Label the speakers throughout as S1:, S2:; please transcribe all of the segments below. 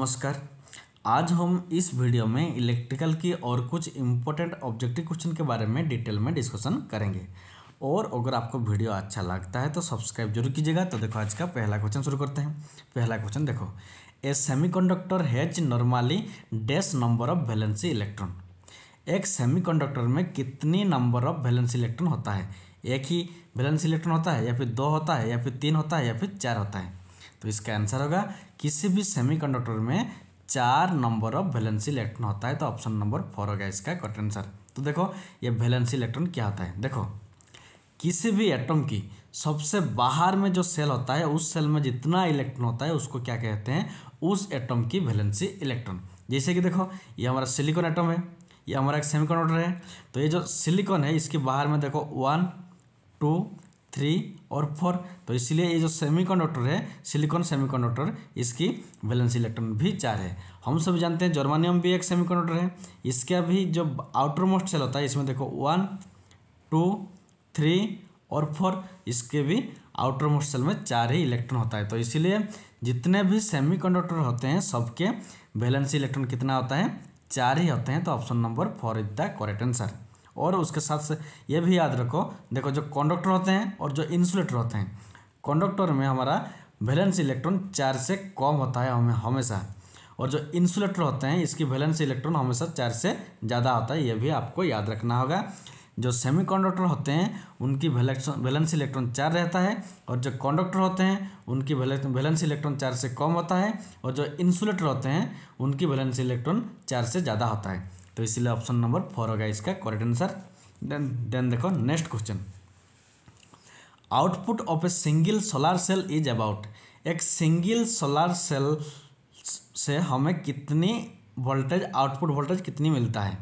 S1: नमस्कार आज हम इस वीडियो में इलेक्ट्रिकल की और कुछ इम्पोर्टेंट ऑब्जेक्टिव क्वेश्चन के बारे में डिटेल में डिस्कशन करेंगे और अगर आपको वीडियो अच्छा लगता है तो सब्सक्राइब जरूर कीजिएगा तो देखो आज का पहला क्वेश्चन शुरू करते हैं पहला क्वेश्चन देखो a semiconductor has normally dash number of valency electron एक सेमीकंडक्टर में कितनी नंबर ऑफ वैलेंसी इलेक्ट्रॉन होता है एक ही वैलेंसी इलेक्ट्रॉन होता है या फिर दो होता है या फिर तीन होता है या फिर चार होता है तो इसका आंसर होगा किसी भी सेमीकंडक्टर में चार नंबर ऑफ वैलेंसी इलेक्ट्रॉन होता है तो ऑप्शन नंबर फोर होगा इसका करेक्ट आंसर तो देखो ये वैलेंसी इलेक्ट्रॉन क्या होता है देखो किसी भी एटम की सबसे बाहर में जो सेल होता है उस सेल में जितना इलेक्ट्रॉन होता है उसको क्या कहते हैं उस एटम की वैलेंसी इलेक्ट्रॉन जैसे कि देखो ये हमारा सिलिकॉन एटम है ये हमारा एक सेमीकंडक्टर है तो ये जो सिलिकॉन है इसके बाहर में देखो वन टू थ्री और फोर तो इसलिए ये जो सेमीकंडक्टर है सिलिकॉन सेमीकंडक्टर इसकी बैलेंस इलेक्ट्रॉन भी चार है हम सब जानते हैं जर्मानियम भी एक सेमीकंडक्टर है इसका भी जो आउटर मोस्ट सेल होता है इसमें देखो वन टू थ्री और फोर इसके भी आउटर मोस्ट सेल में चार ही इलेक्ट्रॉन होता है तो इसीलिए जितने भी कंडक्टर होते हैं सबके बैलेंस इलेक्ट्रॉन कितना होता है चार ही होते हैं तो option number four is the correct answer और उसके साथ ये भी याद रखो देखो जो कंडक्टर होते हैं और जो इंसुलेटर होते हैं कंडक्टर में हमारा वैलेंस इलेक्ट्रॉन चार से कम होता है हमें हमेशा और जो इंसुलेटर होते हैं इसकी वैलेंस इलेक्ट्रॉन हमेशा चार से ज़्यादा होता है ये भी आपको याद रखना होगा जो सेमीकंडक्टर होते हैं उनकी वैलेंस इलेक्ट्रॉन चार रहता है और जो कंडक्टर होते हैं उनकी वैलेंस इलेक्ट्रॉन चार से कम होता है और जो इंसुलेटर होते हैं उनकी वैलेंस इलेक्ट्रॉन चार से ज़्यादा होता है तो इसलिए ऑप्शन नंबर फोर होगा इसका करेक्ट आंसर देन देन देखो next question output of a single solar cell is about एक सिंगल सोलार सेल से हमें कितनी वोल्टेज आउटपुट वोल्टेज कितनी मिलता है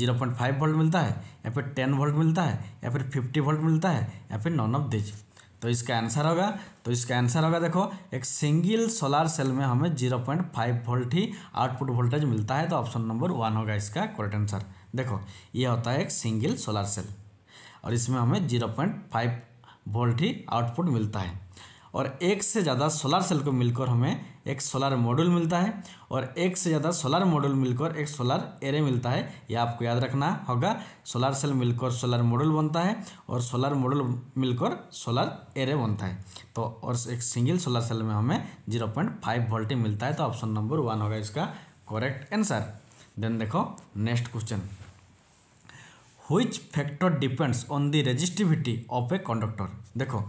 S1: जीरो पॉइंट फाइव वोल्ट मिलता है या फिर टेन वोल्ट मिलता है या फिर फिफ्टी वोल्ट मिलता है या फिर नॉन ऑफ दिज तो इसका आंसर होगा तो इसका आंसर होगा देखो एक सिंगल सोलार सेल में हमें जीरो पॉइंट फाइव वोल्ट ही आउटपुट वोल्टेज मिलता है तो ऑप्शन नंबर वन होगा इसका करेक्ट आंसर देखो ये होता है एक सिंगल सोलार सेल और इसमें हमें जीरो पॉइंट फाइव वोल्ट ही आउटपुट मिलता है और एक से ज़्यादा सोलर सेल को मिलकर हमें एक सोलर मॉड्यूल मिलता है और एक से ज़्यादा सोलर मॉड्यूल मिलकर एक सोलर एरे मिलता है यह आपको याद रखना होगा सोलर सेल मिलकर सोलर मॉड्यूल बनता है और सोलर मॉड्यूल मिलकर सोलर एरे बनता है तो और एक सिंगल सोलर सेल में हमें जीरो पॉइंट फाइव वोल्टेज मिलता है तो ऑप्शन नंबर वन होगा इसका करेक्ट आंसर देन देखो next question which factor depends on the resistivity of a conductor देखो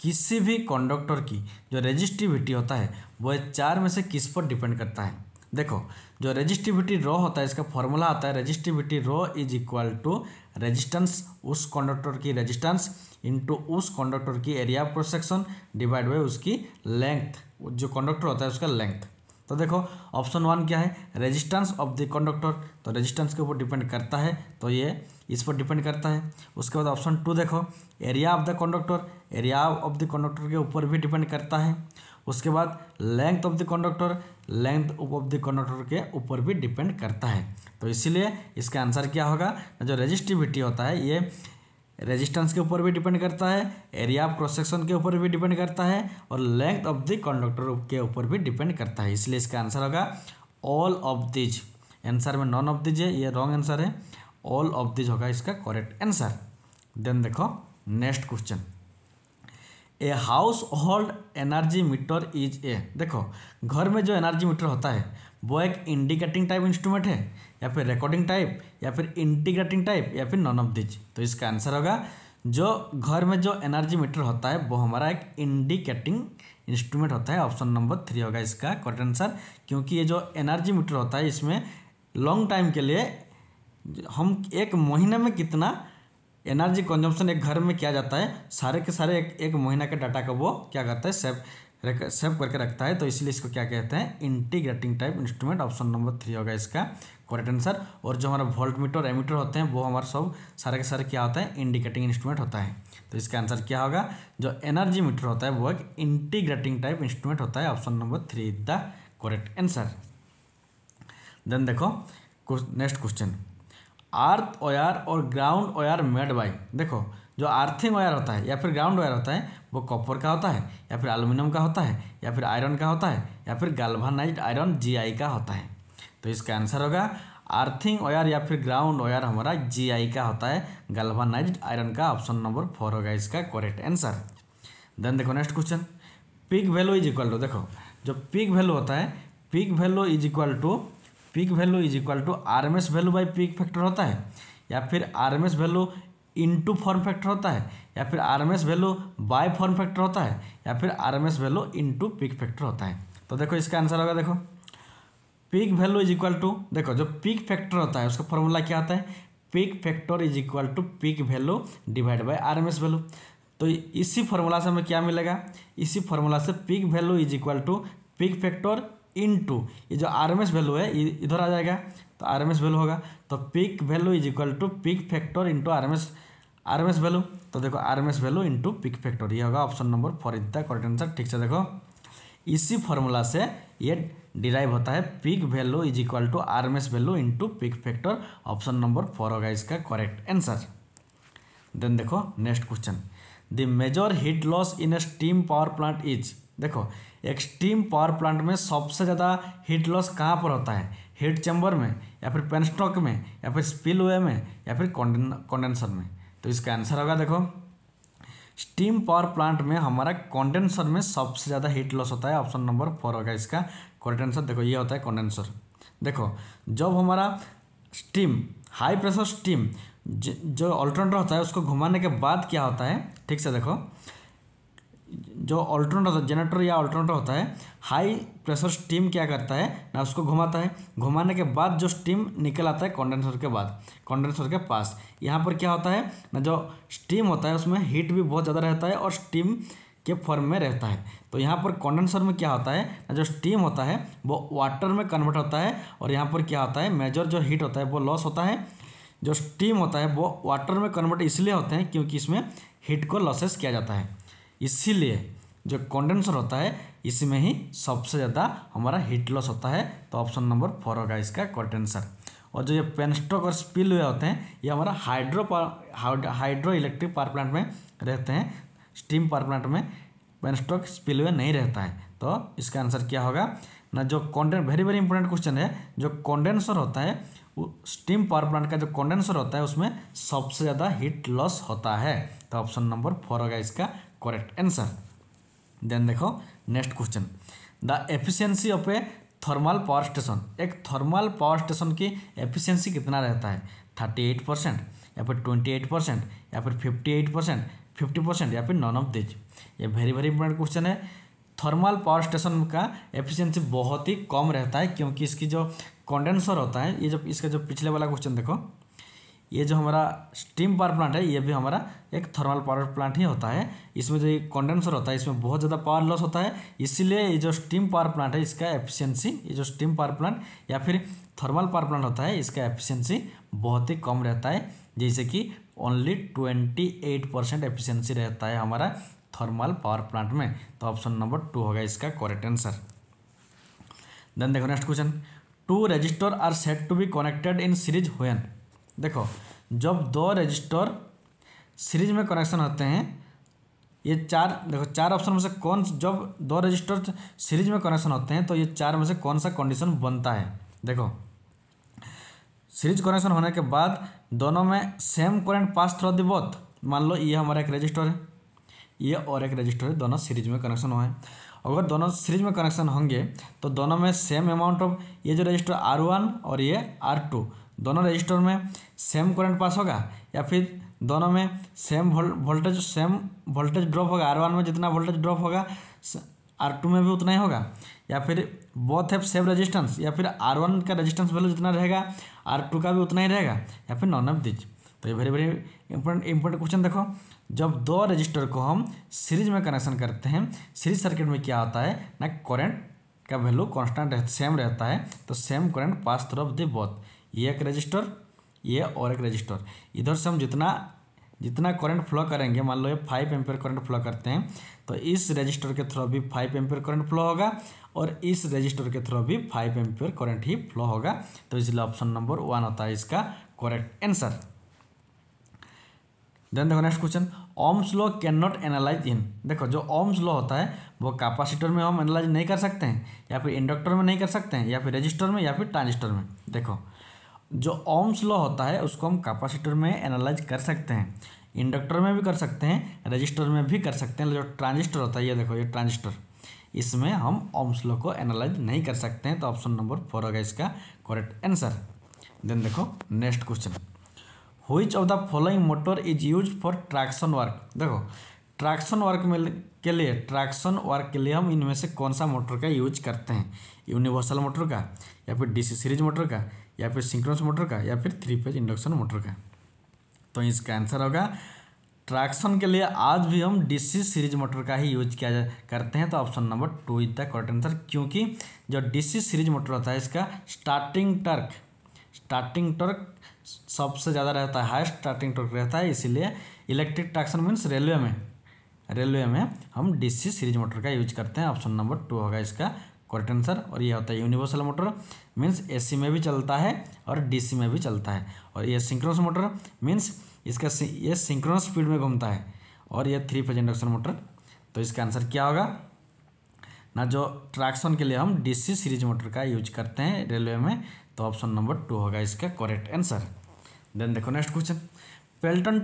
S1: किसी भी कंडक्टर की जो रेजिस्टिविटी होता है वह चार में से किस पर डिपेंड करता है देखो जो रेजिस्टिविटी रॉ होता है इसका फॉर्मूला आता है resistivity rho is equal to resistance उस कंडक्टर की रेजिस्टेंस इनटू उस कंडक्टर की area of section divide by उसकी लेंथ जो कंडक्टर होता है उसका लेंथ तो देखो ऑप्शन वन क्या है रेजिस्टेंस ऑफ द कंडक्टर तो रेजिस्टेंस के ऊपर डिपेंड करता है तो ये इस पर डिपेंड करता है उसके बाद ऑप्शन टू देखो area of the conductor area of the conductor के ऊपर भी डिपेंड करता है उसके बाद length of the conductor length of the conductor के ऊपर भी डिपेंड करता है तो इसीलिए इसका आंसर क्या होगा जो रेजिस्टिविटी होता है ये रेजिस्टेंस के ऊपर भी डिपेंड करता है एरिया ऑफ क्रॉस सेक्शन के ऊपर भी डिपेंड करता है और लेंथ ऑफ द कंडक्टर के ऊपर भी डिपेंड करता है इसलिए इसका आंसर होगा ऑल ऑफ दिज आंसर में नॉन ऑफ दिज है ये रॉन्ग आंसर है ऑल ऑफ दिज होगा इसका करेक्ट आंसर देन देखो next question a household energy meter is a देखो घर में जो एनर्जी मीटर होता है वो एक इंडिकेटिंग टाइप इंस्ट्रूमेंट है या फिर रिकॉर्डिंग टाइप या फिर इंटीग्रेटिंग टाइप या फिर नॉन ऑफ दिज तो इसका आंसर होगा जो घर में जो एनर्जी मीटर होता है वो हमारा एक इंडिकेटिंग इंस्ट्रूमेंट होता है ऑप्शन नंबर थ्री होगा इसका करेक्ट आंसर क्योंकि ये जो एनर्जी मीटर होता है इसमें लॉन्ग टाइम के लिए हम एक महीने में कितना एनर्जी कंजम्पशन एक घर में किया जाता है सारे के सारे एक एक महीना के डाटा का वो क्या करता है सेव सेव करके रखता है तो इसलिए इसको क्या कहते हैं integrating type instrument option number three होगा इसका करेक्ट आंसर और जो हमारा वोल्ट मीटर एमीटर होते हैं वो हमारे सब सारे के सारे क्या होता है इंडिकेटिंग इंस्ट्रूमेंट होता है तो इसका आंसर क्या होगा जो एनर्जी मीटर होता है वो एक इंटीग्रेटिंग टाइप इंस्ट्रूमेंट होता है option number three is the correct answer then देखो नेक्स्ट क्वेश्चन अर्थ ओयर और ग्राउंड ओयर मेड बाई देखो जो अर्थिंग ओयर होता है या फिर ग्राउंड ओयर होता है वो कॉपर का होता है या फिर एलुमिनियम का होता है या फिर आयरन का होता है या फिर गल्वानाइज आयरन जीआई का होता है तो इसका आंसर होगा अर्थिंग ओयर या फिर ग्राउंड ओयर हमारा जीआई का होता है गल्वानाइज आयरन का ऑप्शन नंबर फोर होगा इसका करेक्ट आंसर देन देखो next question peak value is equal to देखो जो पिक वैल्यू होता है peak value is equal to peak value is equal to R M S value by peak factor होता है या फिर R M S value into form factor होता है या फिर R M S value by form factor होता है या फिर R M S value into peak factor होता है तो देखो इसका आंसर होगा देखो peak value is equal to देखो जो पीक फैक्टर होता है उसका फॉर्मूला क्या होता है peak factor is equal to peak value divide by R M S value तो इसी फॉर्मूला से हमें क्या मिलेगा इसी फॉर्मूला से peak value is equal to peak factor into ये जो आर एम एस वैल्यू है इधर आ जाएगा तो आर एम एस वैल्यू होगा तो peak value is equal to peak factor into R M S R M S value तो देखो R M S value into peak factor ये होगा option number four is the correct answer ठीक से देखो इसी फॉर्मूला से ये डिराइव होता है peak value is equal to R M S value into peak factor option number four होगा इसका करेक्ट आंसर देन देखो next question the major heat loss in a steam power plant is देखो extreme power plant में सबसे ज़्यादा heat loss कहाँ पर होता है हीट चैम्बर में या फिर पेनस्टॉक में या फिर स्पिल वे में या फिर कॉन्डेंसर में तो इसका आंसर होगा देखो स्टीम पावर प्लांट में हमारा कॉन्डेंसर में सबसे ज़्यादा हीट लॉस होता है ऑप्शन नंबर फोर होगा इसका करेक्ट आंसर देखो ये होता है कॉन्डेंसर देखो जब हमारा स्टीम हाई प्रेशर स्टीम जो अल्टरनेटर होता है उसको घुमाने के बाद क्या होता है ठीक से देखो जो ऑल्टरनेटर जनरेटर या ऑल्टरनेटर होता है हाई प्रेशर स्टीम क्या करता है ना उसको घुमाता है घुमाने के बाद जो स्टीम निकल आता है कंडेंसर के बाद कंडेंसर के पास यहाँ पर क्या होता है ना जो स्टीम होता है उसमें हीट भी बहुत ज़्यादा रहता है और स्टीम के फॉर्म में रहता है तो यहाँ पर कंडेंसर में क्या होता है ना जो स्टीम होता है वो वाटर में कन्वर्ट होता है और यहाँ पर क्या होता है मेजर जो हीट होता है वो लॉस होता है जो स्टीम होता है वो वाटर में कन्वर्ट इसलिए होते हैं क्योंकि इसमें हीट को लॉसेस किया जाता है इसीलिए जो कंडेंसर होता है इसमें ही सबसे ज़्यादा हमारा हीट लॉस होता है तो ऑप्शन नंबर फोर होगा इसका करेक्ट आंसर और जो ये पेनस्टॉक और स्पिल हुए होते हैं ये हमारा hydro power hydro electric power plant में रहते हैं स्टीम पावर प्लांट में पेनस्टॉक स्पिल हुए नहीं रहता है तो इसका आंसर क्या होगा ना जो कॉन्डें वेरी वेरी इंपॉर्टेंट क्वेश्चन है जो कॉन्डेंसर होता है वो स्टीम पावर प्लांट का जो कॉन्डेंसर होता है उसमें सबसे ज़्यादा हीट लॉस होता है तो ऑप्शन नंबर फोर होगा इसका करेक्ट आंसर देन देखो next question the efficiency of a thermal power station एक थर्मल पावर स्टेशन की एफिशिएंसी कितना रहता है थर्टी एट परसेंट या फिर ट्वेंटी एट परसेंट या फिर fifty eight percent fifty percent या फिर नॉन ऑफ दिज ये वेरी वेरी इंपॉर्टेंट क्वेश्चन है थर्मल पावर स्टेशन का एफिशिएंसी बहुत ही कम रहता है क्योंकि इसकी जो कंडेंसर होता है ये जब इसका जो पिछले वाला क्वेश्चन देखो ये जो हमारा स्टीम पावर प्लांट है ये भी हमारा एक थर्मल पावर प्लांट ही होता है इसमें जो कंडेंसर होता है इसमें बहुत ज़्यादा पावर लॉस होता है इसलिए ये जो स्टीम पावर प्लांट है इसका एफिशिएंसी ये जो स्टीम पावर प्लांट या फिर थर्मल पावर प्लांट होता है इसका एफिशिएंसी बहुत ही कम रहता है जैसे कि only twenty eight percent efficiency रहता है हमारा थर्मल पावर प्लांट में तो ऑप्शन नंबर टू होगा इसका करेक्ट आंसर देन देखो next question two resistor are set to be connected in series when देखो जब दो रजिस्टर सीरीज में कनेक्शन होते हैं ये चार देखो चार ऑप्शन में से कौन जब दो रजिस्टर सीरीज में कनेक्शन होते हैं तो ये चार में से कौन सा कंडीशन बनता है देखो सीरीज कनेक्शन होने के बाद दोनों में same current pass through the both मान लो ये हमारा एक रजिस्टर है ये और एक रजिस्टर है दोनों सीरीज में कनेक्शन हुए अगर दोनों सीरीज में कनेक्शन होंगे तो दोनों में सेम अमाउंट ऑफ ये जो रजिस्टर आर वन और ये आर टू दोनों रजिस्टर में सेम करंट पास होगा या फिर दोनों में same voltage same voltage drop होगा आर वन में जितना वोल्टेज ड्रॉप होगा आर टू में भी उतना ही होगा या फिर बोथ हैव सेम रजिस्टेंस या फिर आर वन का रजिस्टेंस वैल्यू जितना रहेगा आर टू का भी उतना ही रहेगा या फिर नॉन ऑफ दिज तो ये very very important important question देखो जब दो रजिस्टर को हम सीरीज में कनेक्शन करते हैं सीरीज सर्किट में क्या होता है ना करेंट का वैल्यू कॉन्स्टेंट रह, सेम रहता है तो same current pass through of the both ये एक रजिस्टर ये और एक रजिस्टर इधर से हम जितना जितना करंट फ्लो करेंगे मान लो ये फाइव एम्पेयर करंट फ्लो करते हैं तो इस रजिस्टर के थ्रू भी फाइव एम्पेयर करंट फ्लो होगा और इस रजिस्टर के थ्रू भी फाइव एम्पेयर करंट ही फ्लो होगा तो इसलिए ऑप्शन नंबर वन होता है इसका करेक्ट आंसर देन देखो next question Ohm's law cannot analyze in देखो जो ओम्स लॉ होता है वो कैपेसिटर में हम एनालाइज नहीं कर सकते हैं या फिर इंडक्टर में नहीं कर सकते हैं या फिर रजिस्टर में या फिर ट्रांजिस्टर में देखो जो ओम्स लॉ होता है उसको हम कैपेसिटर में एनालाइज कर सकते हैं इंडक्टर में भी कर सकते हैं रजिस्टर में भी कर सकते हैं जो ट्रांजिस्टर होता है ये देखो ये ट्रांजिस्टर इसमें हम ओम्स लॉ को एनालाइज नहीं कर सकते हैं तो ऑप्शन नंबर फोर होगा इसका करेक्ट आंसर देन देखो next question which of the following motor is use for traction work देखो ट्रैक्शन वर्क में के लिए ट्रैक्शन वर्क के लिए हम इनमें से कौन सा मोटर का यूज करते हैं यूनिवर्सल मोटर का या फिर डीसी सीरीज मोटर का या फिर सिंक्रोस मोटर का या फिर थ्री पेज इंडक्शन मोटर का तो इसका आंसर होगा ट्रैक्शन के लिए आज भी हम डीसी सीरीज मोटर का ही यूज किया करते हैं तो option number two is the correct answer क्योंकि जो डीसी सीरीज मोटर होता है इसका स्टार्टिंग टर्क स्टार्टिंग टर्क सबसे ज़्यादा रहता है हाई स्टार्टिंग टर्क रहता है इसीलिए इलेक्ट्रिक ट्रैक्शन मीन्स रेलवे में रेलवे में हम डीसी सीरीज मोटर का यूज करते हैं ऑप्शन नंबर टू होगा इसका करेक्ट आंसर और ये होता है यूनिवर्सल मोटर मीन्स एसी में भी चलता है और डीसी में भी चलता है और ये सिंक्रोनस मोटर मीन्स इसका ये सिंक्रोनस स्पीड में घूमता है और ये थ्री फेज इंडक्शन मोटर तो इसका आंसर क्या होगा ना जो ट्रैक्शन के लिए हम डीसी सीरीज मोटर का यूज करते हैं रेलवे में तो ऑप्शन नंबर टू होगा इसका करेक्ट आंसर देन देखो next question Pelton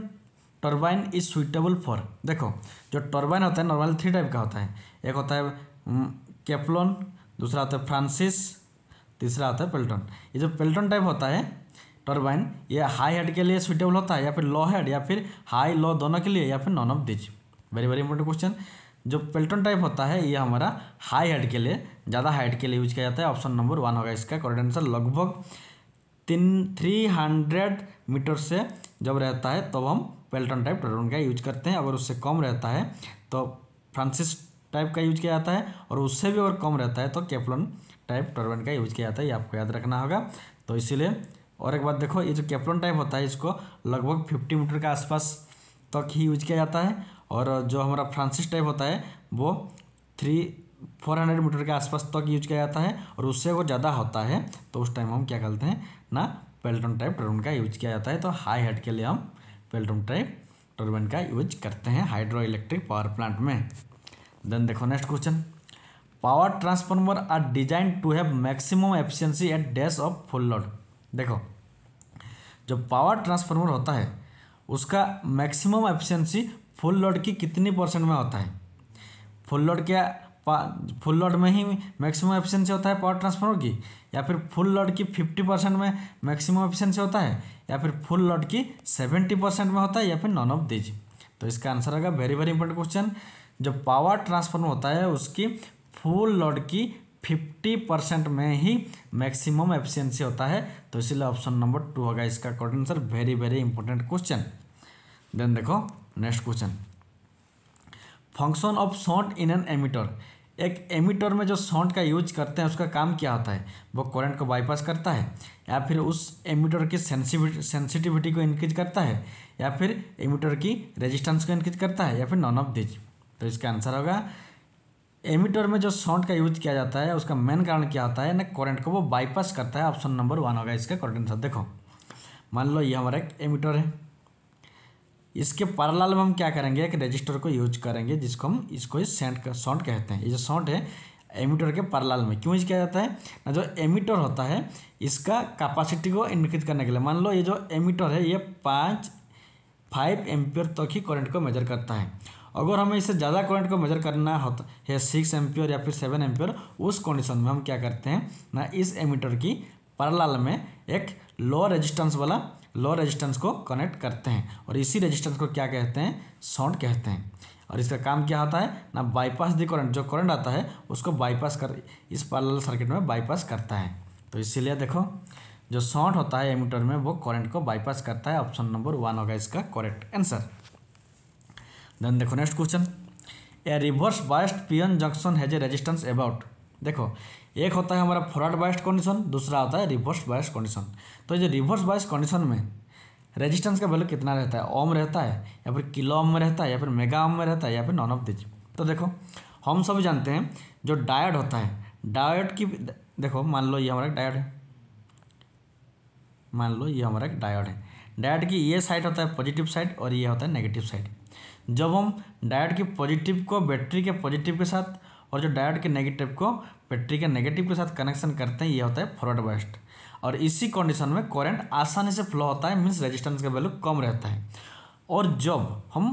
S1: turbine is suitable for देखो जो टर्बाइन होता है नॉर्मल थ्री टाइप का होता है एक होता है कैप्लोन दूसरा आता है फ्रांसिस तीसरा आता है पेल्टन ये जो पेल्टन टाइप होता है टर्बाइन ये हाई हेड के लिए सुटेबल होता है या फिर लो हेड या फिर हाई लो दोनों के लिए या फिर none of these very very important question जो पेल्टन टाइप होता है ये हमारा हाई हेड के लिए ज़्यादा हाइट के लिए यूज किया जाता है ऑप्शन नंबर वन होगा इसका करेक्ट आंसर लगभग तीन थ्री हंड्रेड मीटर से जब रहता है तब तो हम पेल्टन टाइप टर्बाइन का यूज करते हैं अगर उससे कम रहता है तो फ्रांसिस टाइप का यूज किया जाता है और उससे भी और कम रहता है तो केपलन टाइप टर्बाइन का यूज किया जाता है ये आपको याद रखना होगा तो इसीलिए और एक बात देखो ये जो केपलन टाइप होता है इसको लगभग फिफ्टी मीटर के आसपास तक ही यूज किया जाता है और जो हमारा फ्रांसिस टाइप होता है वो थ्री फोर हंड्रेड मीटर के आसपास तक यूज किया जाता है और उससे वो ज़्यादा होता है तो उस टाइम हम क्या करते हैं ना पेल्टन टाइप टर्बाइन का यूज किया जाता है तो हाई हेड के लिए हम पेल्टन टाइप टर्बाइन का यूज करते हैं हाइड्रो इलेक्ट्रिक पावर प्लांट में देन देखो next question power transformer are design to have maximum efficiency at dash of full load देखो जो पावर ट्रांसफार्मर होता है उसका मैक्सिमम एफिशिएंसी फुल लोड की कितनी परसेंट में होता है फुल लोड क्या फुल लोड में ही मैक्सिमम एफिशिएंसी होता है पावर ट्रांसफार्मर की या फिर फुल लोड की फिफ्टी परसेंट में मैक्सिमम एफिशिएंसी होता है या फिर फुल लोड की सेवेंटी परसेंट में होता है या फिर नॉन ऑफ दीज तो इसका आंसर होगा वेरी वेरी इंपॉर्टेंट क्वेश्चन जो पावर ट्रांसफर होता है उसकी फुल लोड की फिफ्टी परसेंट में ही मैक्सिमम एफिशिएंसी होता है तो इसीलिए ऑप्शन नंबर टू होगा इसका कॉर्ड answer very very important question then देखो next question function of short in an ammeter एक एमिटर में जो शॉर्ट का यूज करते हैं उसका काम क्या होता है वो करंट को बाईपास करता है या फिर उस एमिटर की सेंसिटिविटी को इंक्रीज करता है या फिर एमिटर की रेजिस्टेंस को इंक्रीज करता है या फिर नॉन ऑफ दिज तो इसका आंसर होगा एमिटर में जो साउंड का यूज किया जाता है उसका मेन कारण क्या होता है ना करंट को वो बाईपास करता है ऑप्शन नंबर वन होगा इसका करंट आंसर देखो मान लो ये हमारा एक एमिटर है इसके पैरेलल में हम क्या करेंगे एक रजिस्टर को यूज करेंगे जिसको हम इसको सेंट साउंड कहते हैं ये जो साउंड है एमिटर के पैरेलल में क्यों यूज किया जाता है ना जो एमिटर होता है इसका कैपेसिटी को इनक्रीज करने के लिए मान लो ये जो एमिटर है ये पाँच फाइव एम्पियर तक ही करंट को मेजर करता है अगर हमें इससे ज़्यादा करंट को मेजर करना होता है सिक्स एम्पियर या फिर सेवन एम्पियर उस कंडीशन में हम क्या करते हैं ना इस एमीटर की पैरलाल में एक लो रेजिस्टेंस वाला लो रेजिस्टेंस को कनेक्ट करते हैं और इसी रेजिस्टेंस को क्या कहते हैं साउंड कहते हैं और इसका काम क्या होता है ना बाईपास दी करंट जो करंट आता है उसको बाईपास कर इस पैरल सर्किट में बाईपास करता है तो इसीलिए देखो जो साउंड होता है एमीटर में वो करंट को बाईपास करता है ऑप्शन नंबर वन होगा इसका करेक्ट आंसर देन देखो next question a reverse biased PN junction has a resistance about देखो एक होता है हमारा फॉरवर्ड बायस्ड कंडीशन दूसरा होता है रिवर्स बायस कंडीशन तो ये रिवर्स बायस कंडीशन में रेजिस्टेंस का वैल्यू कितना रहता है ओम रहता है या फिर किलो ओम में रहता है या फिर मेगा ओम में रहता है या फिर नॉन ऑफ दिज तो देखो हम सब जानते हैं जो डायड होता है डायड की देखो मान लो ये हमारा एक डायड है मान लो ये हमारा एक डायड है डायड की ये साइड होता है पॉजिटिव साइड और ये होता है नेगेटिव साइड जब हम डायोड के पॉजिटिव को बैटरी के पॉजिटिव के साथ और जो डायोड के नेगेटिव को बैटरी के नेगेटिव के साथ कनेक्शन करते हैं ये होता है फॉरवर्ड बास्ट और इसी कंडीशन में करंट आसानी से फ्लो होता है मीन्स रेजिस्टेंस का वैल्यू कम रहता है और जब हम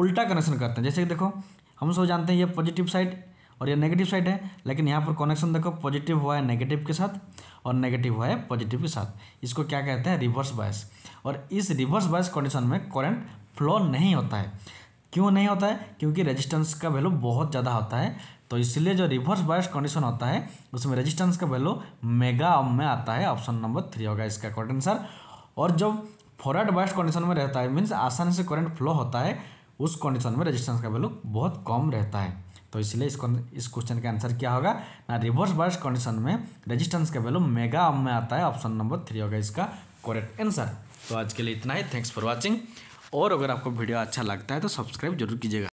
S1: उल्टा कनेक्शन करते हैं जैसे कि देखो हम सब जानते हैं ये पॉजिटिव साइड और ये नेगेटिव साइड है लेकिन यहाँ पर कनेक्शन देखो पॉजिटिव हुआ है नेगेटिव के साथ और नेगेटिव हुआ है पॉजिटिव के साथ इसको क्या कहते हैं रिवर्स बायस और इस रिवर्स बायस कंडीशन में करंट फ्लो नहीं होता है क्यों नहीं होता है क्योंकि रेजिस्टेंस का वैल्यू बहुत ज़्यादा होता है तो इसलिए जो रिवर्स बायस कंडीशन होता है उसमें रेजिस्टेंस का वैल्यू मेगा ओम में आता है ऑप्शन नंबर थ्री होगा इसका करेक्ट आंसर और जब फॉरवर्ड बायस कंडीशन में रहता है मीन्स आसानी से करंट फ्लो होता है उस कंडीशन में रेजिस्टेंस का वैल्यू बहुत कम रहता है तो इसलिए इस इस क्वेश्चन का आंसर क्या होगा ना रिवर्स बायस कंडीशन में रेजिस्टेंस का वैल्यू मेगा ओम में आता है ऑप्शन नंबर थ्री होगा इसका करेक्ट आंसर तो आज के लिए इतना ही थैंक्स फॉर वॉचिंग और अगर आपको वीडियो अच्छा लगता है तो सब्सक्राइब जरूर कीजिएगा